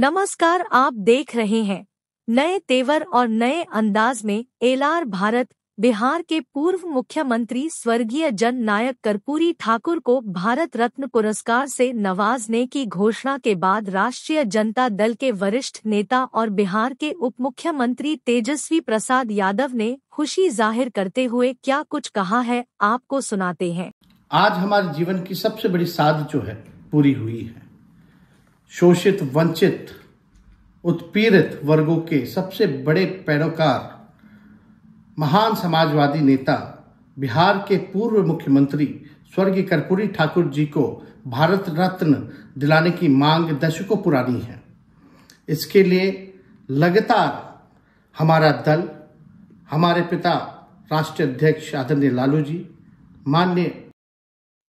नमस्कार आप देख रहे हैं नए तेवर और नए अंदाज में एलआर भारत बिहार के पूर्व मुख्यमंत्री स्वर्गीय जन नायक कर्पूरी ठाकुर को भारत रत्न पुरस्कार से नवाजने की घोषणा के बाद राष्ट्रीय जनता दल के वरिष्ठ नेता और बिहार के उप मुख्यमंत्री तेजस्वी प्रसाद यादव ने खुशी जाहिर करते हुए क्या कुछ कहा है आपको सुनाते हैं आज हमारे जीवन की सबसे बड़ी साध जो है पूरी हुई है शोषित वंचित उत्पीड़ित वर्गों के सबसे बड़े पैरोकार महान समाजवादी नेता बिहार के पूर्व मुख्यमंत्री स्वर्गीय कर्पूरी ठाकुर जी को भारत रत्न दिलाने की मांग दशकों पुरानी है इसके लिए लगातार हमारा दल हमारे पिता राष्ट्रीय अध्यक्ष आदरणीय लालू जी माननीय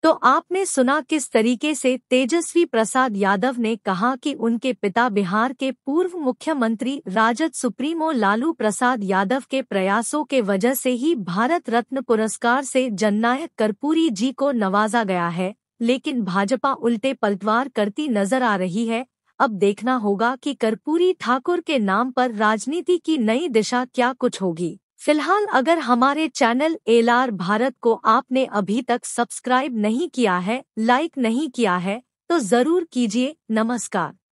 तो आपने सुना किस तरीके से तेजस्वी प्रसाद यादव ने कहा कि उनके पिता बिहार के पूर्व मुख्यमंत्री राजद सुप्रीमो लालू प्रसाद यादव के प्रयासों के वजह से ही भारत रत्न पुरस्कार से जननायक कर्पूरी जी को नवाजा गया है लेकिन भाजपा उल्टे पलटवार करती नजर आ रही है अब देखना होगा कि कर्पूरी ठाकुर के नाम पर राजनीति की नई दिशा क्या कुछ होगी फिलहाल अगर हमारे चैनल एलआर भारत को आपने अभी तक सब्सक्राइब नहीं किया है लाइक नहीं किया है तो जरूर कीजिए नमस्कार